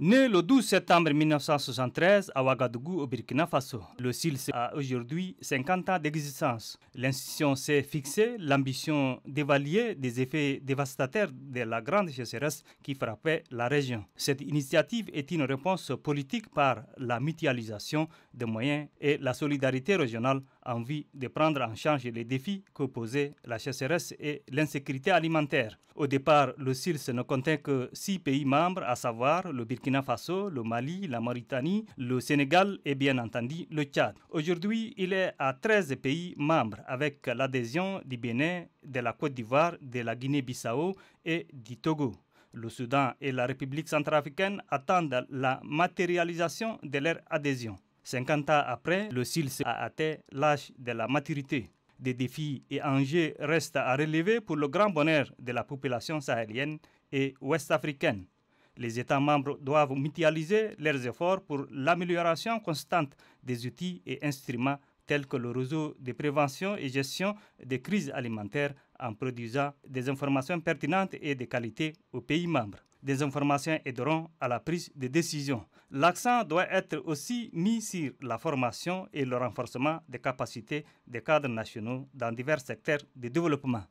Né le 12 septembre 1973 à Ouagadougou, au Burkina Faso, le CILS a aujourd'hui 50 ans d'existence. L'institution s'est fixée l'ambition d'évaluer les effets dévastateurs de la grande sécheresse qui frappait la région. Cette initiative est une réponse politique par la mutualisation des moyens et la solidarité régionale Envie de prendre en charge les défis que posaient la CRS et l'insécurité alimentaire. Au départ, le CIRS ne comptait que six pays membres, à savoir le Burkina Faso, le Mali, la Mauritanie, le Sénégal et bien entendu le Tchad. Aujourd'hui, il est à 13 pays membres avec l'adhésion du Bénin, de la Côte d'Ivoire, de la Guinée-Bissau et du Togo. Le Soudan et la République centrafricaine attendent la matérialisation de leur adhésion. 50 ans après, le CILS a atteint l'âge de la maturité. Des défis et enjeux restent à relever pour le grand bonheur de la population sahélienne et ouest-africaine. Les États membres doivent mutualiser leurs efforts pour l'amélioration constante des outils et instruments tels que le réseau de prévention et gestion des crises alimentaires en produisant des informations pertinentes et de qualité aux pays membres des informations aideront à la prise de décision. L'accent doit être aussi mis sur la formation et le renforcement des capacités des cadres nationaux dans divers secteurs de développement.